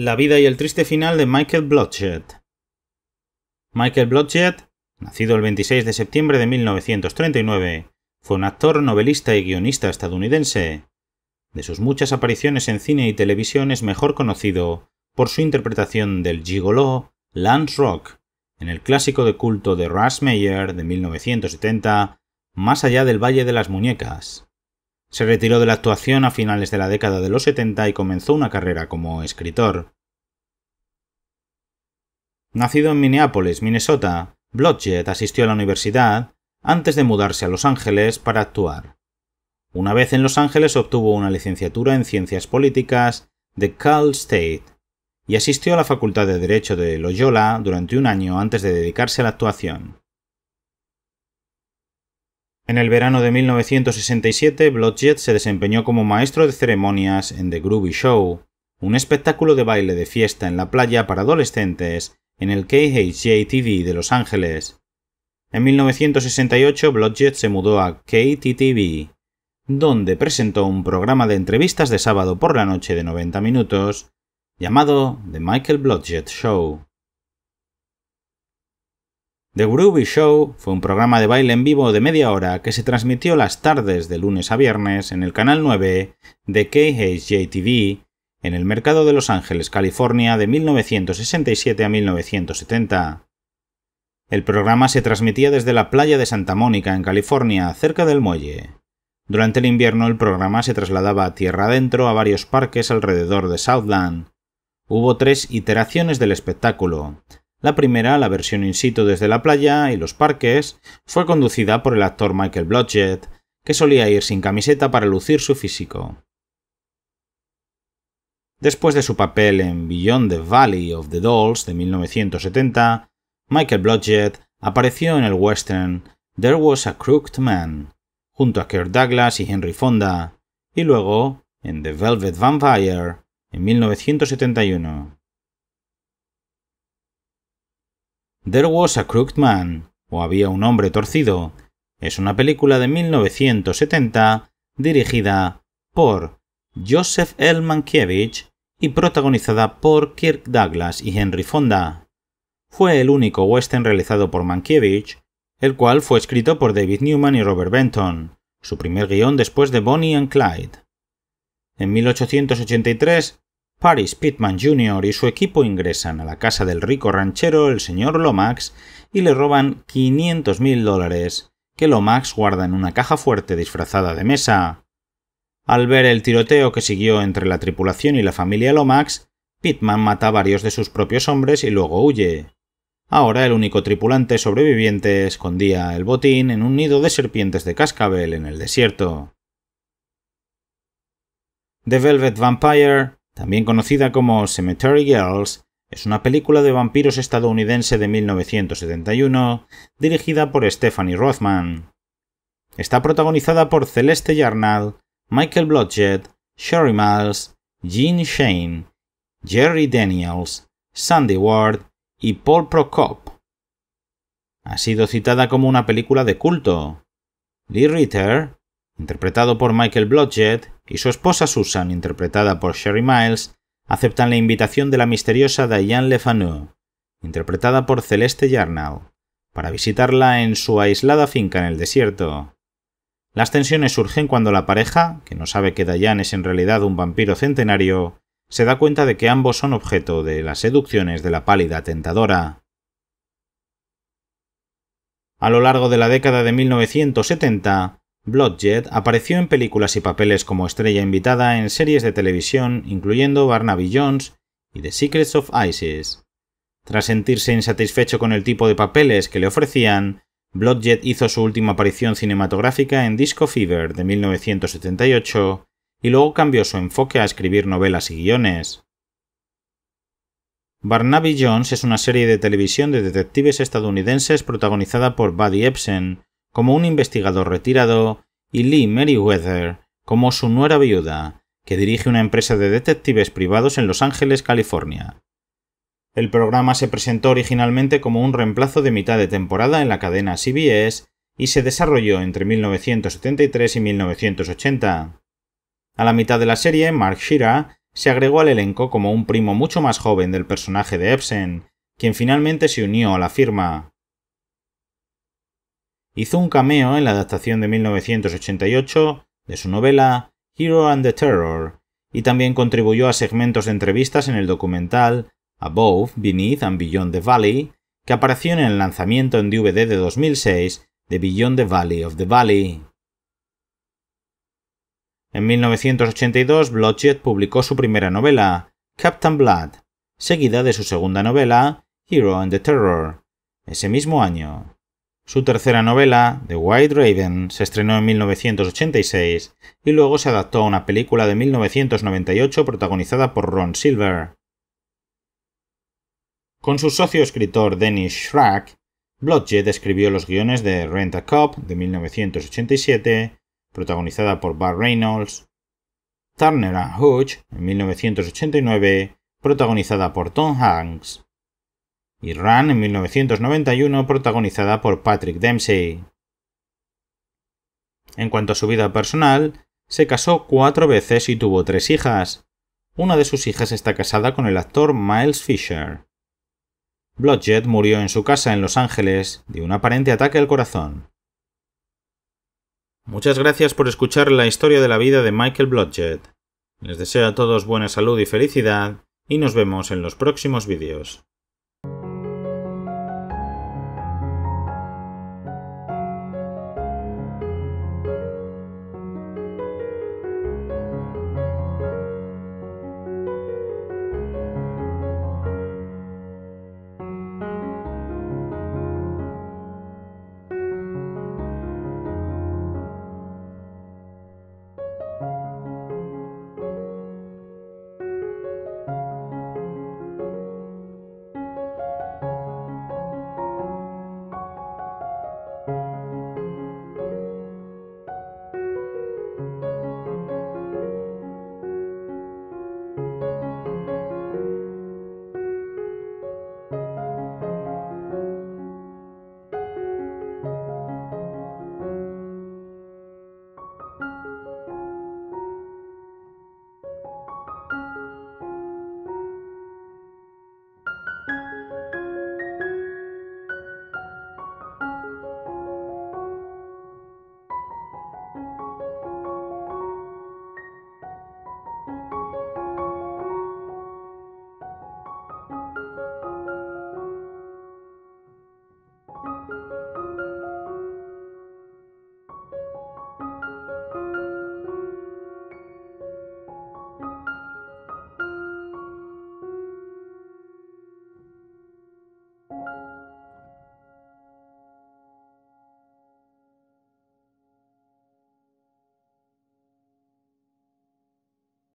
La vida y el triste final de Michael Blodgett Michael Blodgett, nacido el 26 de septiembre de 1939, fue un actor, novelista y guionista estadounidense. De sus muchas apariciones en cine y televisión es mejor conocido por su interpretación del gigoló Lance Rock en el clásico de culto de Russ Meyer de 1970, Más allá del Valle de las Muñecas. Se retiró de la actuación a finales de la década de los 70 y comenzó una carrera como escritor. Nacido en Minneapolis, Minnesota, Blodgett asistió a la universidad antes de mudarse a Los Ángeles para actuar. Una vez en Los Ángeles obtuvo una licenciatura en Ciencias Políticas de Cal State y asistió a la Facultad de Derecho de Loyola durante un año antes de dedicarse a la actuación. En el verano de 1967, Blodgett se desempeñó como maestro de ceremonias en The Groovy Show, un espectáculo de baile de fiesta en la playa para adolescentes en el KHJ-TV de Los Ángeles. En 1968, Blodgett se mudó a KTTV, donde presentó un programa de entrevistas de sábado por la noche de 90 minutos llamado The Michael Blodgett Show. The Groovy Show fue un programa de baile en vivo de media hora que se transmitió las tardes de lunes a viernes en el canal 9 de KHJTV en el mercado de Los Ángeles, California de 1967 a 1970. El programa se transmitía desde la playa de Santa Mónica en California, cerca del muelle. Durante el invierno el programa se trasladaba a tierra adentro a varios parques alrededor de Southland. Hubo tres iteraciones del espectáculo, la primera, la versión in situ desde la playa y los parques, fue conducida por el actor Michael Blodgett, que solía ir sin camiseta para lucir su físico. Después de su papel en Beyond the Valley of the Dolls de 1970, Michael Blodgett apareció en el western There Was a Crooked Man, junto a Kirk Douglas y Henry Fonda, y luego en The Velvet Vampire en 1971. There Was a Crooked Man, o Había un hombre torcido, es una película de 1970 dirigida por Joseph L. Mankiewicz y protagonizada por Kirk Douglas y Henry Fonda. Fue el único western realizado por Mankiewicz, el cual fue escrito por David Newman y Robert Benton, su primer guión después de Bonnie and Clyde. En 1883 Paris Pittman Jr. y su equipo ingresan a la casa del rico ranchero, el señor Lomax, y le roban 500.000 mil dólares, que Lomax guarda en una caja fuerte disfrazada de mesa. Al ver el tiroteo que siguió entre la tripulación y la familia Lomax, Pittman mata a varios de sus propios hombres y luego huye. Ahora el único tripulante sobreviviente escondía el botín en un nido de serpientes de cascabel en el desierto. The Velvet Vampire también conocida como Cemetery Girls, es una película de vampiros estadounidense de 1971, dirigida por Stephanie Rothman. Está protagonizada por Celeste Yarnall, Michael Blodgett, Sherry Miles, ...Jean Shane, Jerry Daniels, Sandy Ward y Paul Prokop. Ha sido citada como una película de culto. Lee Ritter, interpretado por Michael Blodgett, y su esposa Susan, interpretada por Sherry Miles, aceptan la invitación de la misteriosa Diane Lefanu, interpretada por Celeste Yarnall, para visitarla en su aislada finca en el desierto. Las tensiones surgen cuando la pareja, que no sabe que Diane es en realidad un vampiro centenario, se da cuenta de que ambos son objeto de las seducciones de la pálida tentadora. A lo largo de la década de 1970, Bloodjet apareció en películas y papeles como estrella invitada en series de televisión, incluyendo Barnaby Jones y The Secrets of Isis. Tras sentirse insatisfecho con el tipo de papeles que le ofrecían, Bloodjet hizo su última aparición cinematográfica en Disco Fever de 1978 y luego cambió su enfoque a escribir novelas y guiones. Barnaby Jones es una serie de televisión de detectives estadounidenses protagonizada por Buddy Ebsen, como un investigador retirado, y Lee Meriwether como su nuera viuda, que dirige una empresa de detectives privados en Los Ángeles, California. El programa se presentó originalmente como un reemplazo de mitad de temporada en la cadena CBS y se desarrolló entre 1973 y 1980. A la mitad de la serie, Mark Shira se agregó al elenco como un primo mucho más joven del personaje de Epson, quien finalmente se unió a la firma hizo un cameo en la adaptación de 1988 de su novela Hero and the Terror, y también contribuyó a segmentos de entrevistas en el documental Above, Beneath and Beyond the Valley, que apareció en el lanzamiento en DVD de 2006 de Beyond the Valley of the Valley. En 1982, Blodgett publicó su primera novela, Captain Blood, seguida de su segunda novela, Hero and the Terror, ese mismo año. Su tercera novela, The White Raven, se estrenó en 1986 y luego se adaptó a una película de 1998 protagonizada por Ron Silver. Con su socio escritor Dennis Schrack, Blodgett escribió los guiones de Rent a Cop de 1987, protagonizada por Bart Reynolds, Turner and Hooch en 1989, protagonizada por Tom Hanks, y Run en 1991 protagonizada por Patrick Dempsey. En cuanto a su vida personal, se casó cuatro veces y tuvo tres hijas. Una de sus hijas está casada con el actor Miles Fisher. Blodgett murió en su casa en Los Ángeles de un aparente ataque al corazón. Muchas gracias por escuchar la historia de la vida de Michael Blodgett. Les deseo a todos buena salud y felicidad y nos vemos en los próximos vídeos.